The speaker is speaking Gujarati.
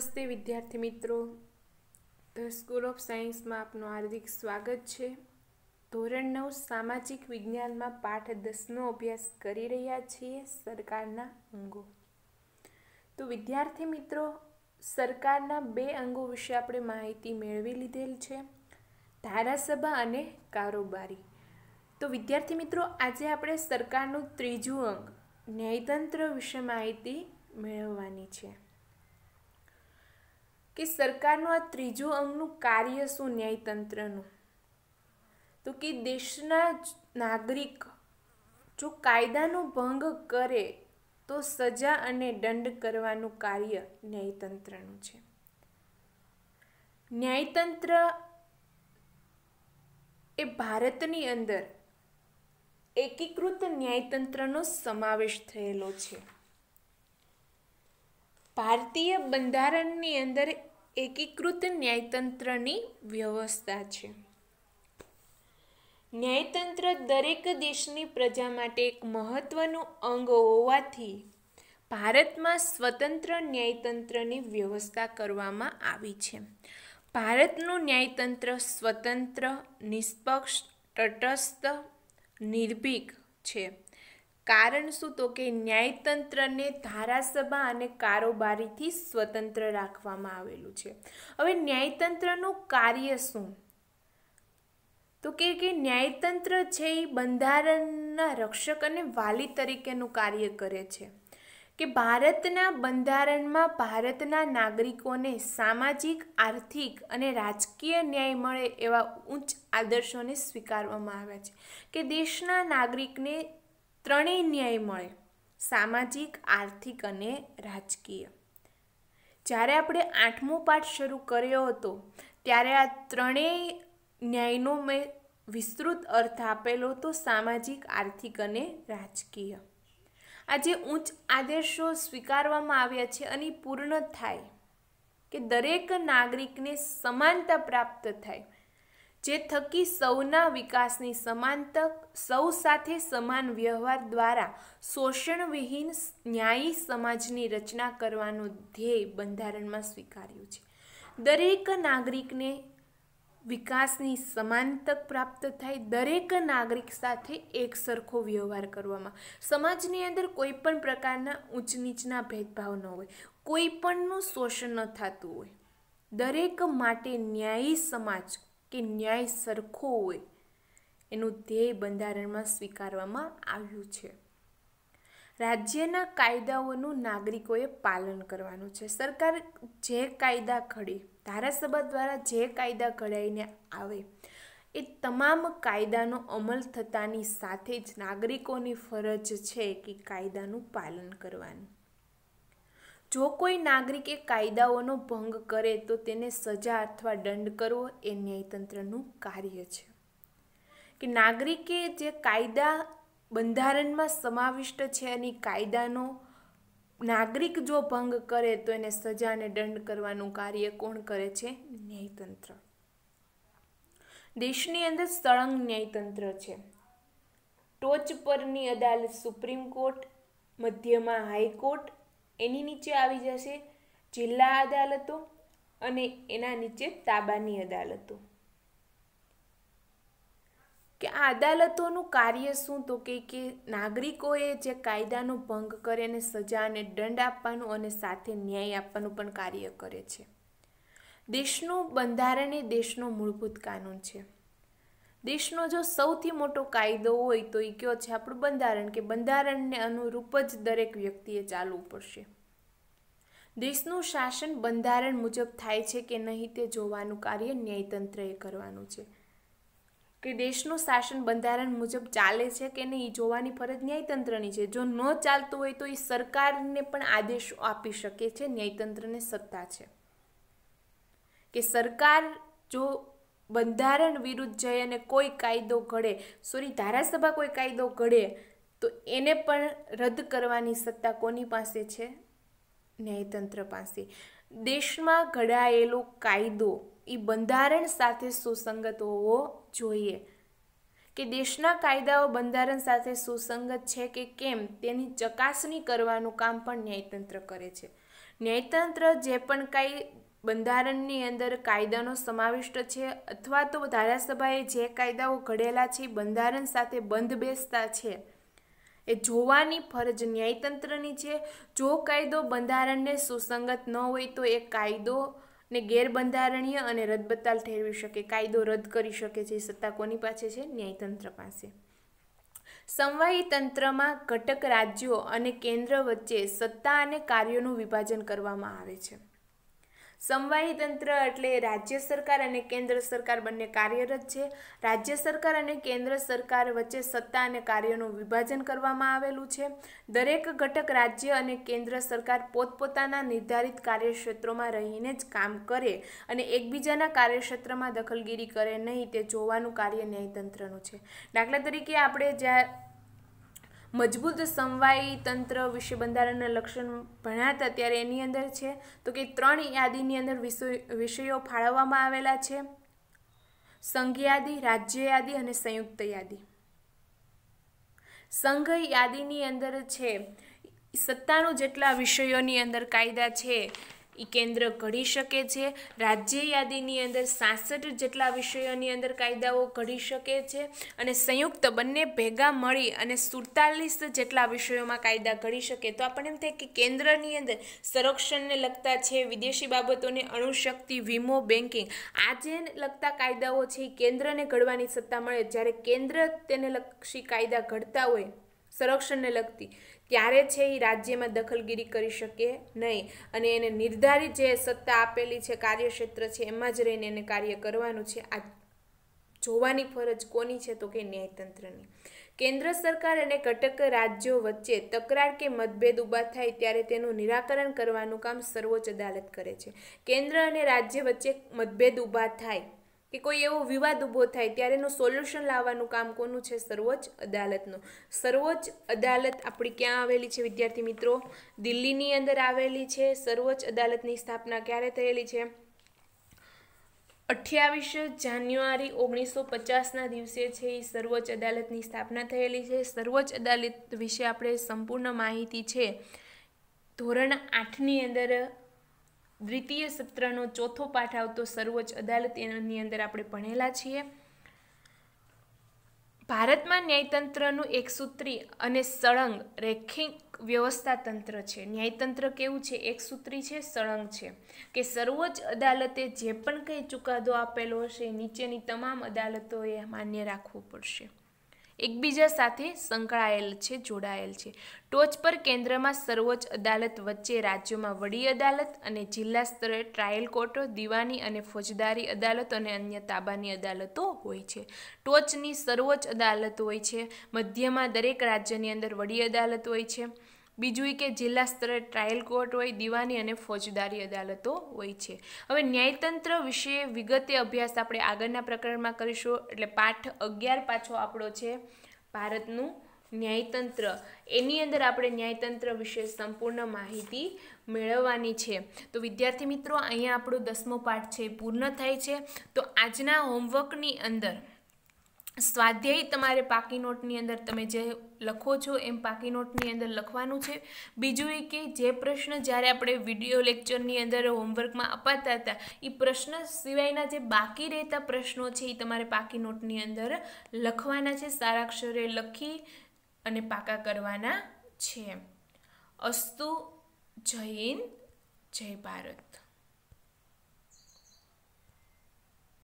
નમસ્તે વિદ્યાર્થી મિત્રો ધ સ્કૂલ ઓફ સાયન્સમાં આપનું હાર્દિક સ્વાગત છે ધોરણ નવ સામાજિક વિજ્ઞાનમાં પાઠ દસનો અભ્યાસ કરી રહ્યા છીએ સરકારના અંગો તો વિદ્યાર્થી મિત્રો સરકારના બે અંગો વિશે આપણે માહિતી મેળવી લીધેલ છે ધારાસભા અને કારોબારી તો વિદ્યાર્થી મિત્રો આજે આપણે સરકારનું ત્રીજું અંગ ન્યાયતંત્ર વિશે માહિતી મેળવવાની છે કે સરકારનું આ ત્રીજું અંગનું કાર્ય શું ન્યાયતંત્રનું તો કે દેશના નાગરિક જો કાયદાનો ભંગ કરે તો સજા અને દંડ કરવાનું કાર્ય ન્યાયતંત્રનું છે ન્યાયતંત્ર એ ભારતની અંદર એકીકૃત ન્યાયતંત્રનો સમાવેશ થયેલો છે ભારતીય બંધારણની અંદર એકીકૃત ન્યાયતંત્રની વ્યવસ્થા છે ન્યાયતંત્ર દરેક દેશની પ્રજા માટે એક મહત્વનું અંગ હોવાથી ભારતમાં સ્વતંત્ર ન્યાયતંત્રની વ્યવસ્થા કરવામાં આવી છે ભારતનું ન્યાયતંત્ર સ્વતંત્ર નિષ્પક્ષ તટસ્થ નિર્ભીક છે કારણ શું તો કે ન્યાયતંત્રને ધારાસભા અને કારોબારીથી સ્વતંત્ર રાખવામાં આવેલું છે હવે ન્યાયતંત્રનું કાર્ય શું તો કે કે ન્યાયતંત્ર છે એ બંધારણના રક્ષક અને વાલી તરીકેનું કાર્ય કરે છે કે ભારતના બંધારણમાં ભારતના નાગરિકોને સામાજિક આર્થિક અને રાજકીય ન્યાય મળે એવા ઉચ્ચ આદર્શોને સ્વીકારવામાં આવ્યા છે કે દેશના નાગરિકને ત્રણેય ન્યાય મળે સામાજિક આર્થિક અને રાજકીય જ્યારે આપણે આઠમો પાઠ શરૂ કર્યો હતો ત્યારે આ ત્રણેય ન્યાયનો મેં વિસ્તૃત અર્થ આપેલો હતો સામાજિક આર્થિક અને રાજકીય આજે ઉચ્ચ આદેશો સ્વીકારવામાં આવ્યા છે અને પૂર્ણ થાય કે દરેક નાગરિકને સમાનતા પ્રાપ્ત થાય જે થકી સૌના વિકાસની સમાન તક સૌ સાથે સમાન વ્યવહાર દ્વારા શોષણ વિહીન ન્યાયી સમાજની રચના કરવાનું ધ્યેય બંધારણમાં સ્વીકાર્યું છે દરેક નાગરિકને વિકાસની સમાન તક પ્રાપ્ત થાય દરેક નાગરિક સાથે એક સરખો વ્યવહાર કરવામાં સમાજની અંદર કોઈ પણ પ્રકારના ઊંચ નીચના ભેદભાવ ન હોય કોઈ પણનું શોષણ ન થતું હોય દરેક માટે ન્યાયી સમાજ કે ન્યાય સરખો હોય એનું ધ્યેય બંધારણમાં સ્વીકારવામાં આવ્યું છે રાજ્યના કાયદાઓનું નાગરિકોએ પાલન કરવાનું છે સરકાર જે કાયદા ઘડે ધારાસભા દ્વારા જે કાયદા ઘડાઈને આવે એ તમામ કાયદાનો અમલ થતાની સાથે જ નાગરિકોની ફરજ છે કે કાયદાનું પાલન કરવાનું જો કોઈ નાગરિકે કાયદાઓનો ભંગ કરે તો તેને સજા અથવા દંડ કરવો એ ન્યાયતંત્રનું કાર્ય છે કે નાગરિકે જે કાયદા બંધારણમાં સમાવિષ્ટ છે અને કાયદાનો નાગરિક જો ભંગ કરે તો એને સજા અને દંડ કરવાનું કાર્ય કોણ કરે છે ન્યાયતંત્ર દેશની અંદર સળંગ ન્યાયતંત્ર છે ટોચ પરની અદાલત સુપ્રીમ કોર્ટ મધ્યમાં હાઈકોર્ટ એની નીચે આવી જશે જિલ્લા અદાલતો અને એના નીચે તાબાની અદાલતો કે આ અદાલતોનું કાર્ય શું તો કે કે નાગરિકોએ જે કાયદાનો ભંગ કરે અને સજા અને દંડ આપવાનું અને સાથે ન્યાય આપવાનું પણ કાર્ય કરે છે દેશનું બંધારણ એ દેશનો મૂળભૂત કાનૂન છે દેશનો જો સૌથી મોટો કાયદો હોય તો એ કયો છે આપણું બંધારણ કે બંધારણને અનુરૂપ જ દરેક વ્યક્તિએ ચાલવું પડશે દેશનું શાસન બંધારણ મુજબ થાય છે કે નહીં તે જોવાનું કાર્ય ન્યાયતંત્રએ કરવાનું છે કે દેશનું શાસન બંધારણ મુજબ ચાલે છે કે નહીં એ જોવાની ફરજ ન્યાયતંત્રની છે જો ન ચાલતું હોય તો એ સરકારને પણ આદેશો આપી શકે છે ન્યાયતંત્રને સત્તા છે કે સરકાર જો બંધારણ વિરુદ્ધ જઈ અને કોઈ કાયદો ઘડે સોરી ધારાસભા કોઈ કાયદો ઘડે તો એને પણ રદ કરવાની સત્તા કોની પાસે છે ન્યાયતંત્ર પાસે દેશમાં ઘડાયેલો કાયદો એ બંધારણ સાથે સુસંગત હોવો જોઈએ કે દેશના કાયદાઓ બંધારણ સાથે સુસંગત છે કે કેમ તેની ચકાસણી કરવાનું કામ પણ ન્યાયતંત્ર કરે છે ન્યાયતંત્ર જે પણ કાંઈ બંધારણની અંદર કાયદાનો સમાવિષ્ટ છે અથવા તો ધારાસભાએ જે કાયદાઓ ઘડેલા છે બંધારણ સાથે બંધ બેસતા છે એ જોવાની ફરજ ન્યાયતંત્રની છે જો કાયદો બંધારણને સુસંગત ન હોય તો એ કાયદો ને ગેરબંધારણીય અને રદબતાલ ઠેરવી શકે કાયદો રદ કરી શકે છે સત્તા કોની પાસે છે ન્યાયતંત્ર પાસે સંવાયી તંત્રમાં ઘટક રાજ્યો અને કેન્દ્ર વચ્ચે સત્તા અને કાર્યોનું વિભાજન કરવામાં આવે છે સમવાહી તંત્ર એટલે રાજ્ય સરકાર અને કેન્દ્ર સરકાર બંને કાર્યરત છે રાજ્ય સરકાર અને કેન્દ્ર સરકાર વચ્ચે સત્તા અને કાર્યોનું વિભાજન કરવામાં આવેલું છે દરેક ઘટક રાજ્ય અને કેન્દ્ર સરકાર પોતપોતાના નિર્ધારિત કાર્યક્ષેત્રોમાં રહીને જ કામ કરે અને એકબીજાના કાર્યક્ષેત્રમાં દખલગીરી કરે નહીં તે જોવાનું કાર્ય ન્યાયતંત્રનું છે દાખલા તરીકે આપણે જ્યાં મજબૂત સમવાયી તંત્ર વિશે બંધારણના લક્ષણ ભણાતા ત્યારે એની અંદર છે તો કે ત્રણ યાદીની અંદર વિષયો ફાળવવામાં આવેલા છે સંઘયાદી રાજ્ય યાદી અને સંયુક્ત યાદી સંઘ યાદીની અંદર છે સત્તાણું જેટલા વિષયોની અંદર કાયદા છે એ કેન્દ્ર ઘડી શકે છે રાજ્ય યાદીની અંદર સાસઠ જેટલા વિષયોની અંદર કાયદાઓ ઘડી શકે છે અને સંયુક્ત બંને ભેગા મળી અને સુડતાલીસ જેટલા વિષયોમાં કાયદા ઘડી શકે તો આપણને એમ થાય કે કેન્દ્રની અંદર સંરક્ષણને લગતા છે વિદેશી બાબતોને અણુશક્તિ વીમો બેન્કિંગ આજે લગતા કાયદાઓ છે એ કેન્દ્રને ઘડવાની સત્તા મળે જ્યારે કેન્દ્ર તેને લક્ષી કાયદા ઘડતા હોય સંરક્ષણને લગતી ત્યારે છે એ રાજ્યમાં દખલગીરી કરી શકે નહીં અને એને નિર્ધારિત જે સત્તા આપેલી છે કાર્યક્ષેત્ર છે એમાં જ રહીને એને કાર્ય કરવાનું છે આ જોવાની ફરજ કોની છે તો કે ન્યાયતંત્રની કેન્દ્ર સરકાર અને ઘટક રાજ્યો વચ્ચે તકરાર કે મતભેદ ઊભા થાય ત્યારે તેનું નિરાકરણ કરવાનું કામ સર્વોચ્ચ અદાલત કરે છે કેન્દ્ર અને રાજ્ય વચ્ચે મતભેદ ઊભા થાય કે કોઈ એવો વિવાદ ઊભો થાય ત્યારે એનું સોલ્યુશન લાવવાનું કામ કોનું છે સર્વોચ્ચ અદાલતનું સર્વોચ્ચ અદાલત આપણી ક્યાં આવેલી છે વિદ્યાર્થી મિત્રો દિલ્હીની અંદર આવેલી છે સર્વોચ્ચ અદાલતની સ્થાપના ક્યારે થયેલી છે અઠ્યાવીસ જાન્યુઆરી ઓગણીસો પચાસના દિવસે છે એ સર્વોચ્ચ અદાલતની સ્થાપના થયેલી છે સર્વોચ્ચ અદાલત વિશે આપણે સંપૂર્ણ માહિતી છે ધોરણ આઠની અંદર દ્વિતીય સત્રનો ચોથો પાઠ આવતો સર્વોચ્ચ અદાલત એની અંદર આપણે ભણેલા છીએ ભારતમાં ન્યાયતંત્રનું એક સૂત્રી અને સળંગ રેખિક વ્યવસ્થા તંત્ર છે ન્યાયતંત્ર કેવું છે એક સૂત્રી છે સળંગ છે કે સર્વોચ્ચ અદાલતે જે પણ કંઈ ચુકાદો આપેલો હશે નીચેની તમામ અદાલતોએ માન્ય રાખવું પડશે એકબીજા સાથે સંકળાયેલ છે જોડાયેલ છે ટોચ પર કેન્દ્રમાં સર્વોચ્ચ અદાલત વચ્ચે રાજ્યોમાં વડી અદાલત અને જિલ્લા સ્તરે ટ્રાયલ કોર્ટો દિવાની અને ફોજદારી અદાલતો અને અન્ય તાબાની અદાલતો હોય છે ટોચની સર્વોચ્ચ અદાલત હોય છે મધ્યમાં દરેક રાજ્યની અંદર વડી અદાલત હોય છે બીજું કે જિલ્લા સ્તરે ટ્રાયલ કોર્ટ હોય દિવાની અને ફોજદારી અદાલતો હોય છે હવે ન્યાયતંત્ર વિશે વિગતે અભ્યાસ આપણે આગળના પ્રકરણમાં કરીશું એટલે પાઠ અગિયાર પાછો આપણો છે ભારતનું ન્યાયતંત્ર એની અંદર આપણે ન્યાયતંત્ર વિશે સંપૂર્ણ માહિતી મેળવવાની છે તો વિદ્યાર્થી મિત્રો અહીંયા આપણો દસમો પાઠ છે પૂર્ણ થાય છે તો આજના હોમવર્કની અંદર સ્વાધ્યાય તમારે પાકી નોટની અંદર તમે જે લખો છો એમ પાકી નોટની અંદર લખવાનું છે બીજું એ કે જે પ્રશ્ન જ્યારે આપણે વિડીયો લેક્ચરની અંદર હોમવર્કમાં અપાતા હતા એ પ્રશ્ન સિવાયના જે બાકી રહેતા પ્રશ્નો છે એ તમારે પાકી નોટની અંદર લખવાના છે સારા અક્ષરે લખી અને પાકા કરવાના છે અસ્તુ જય હિન્દ જય ભારત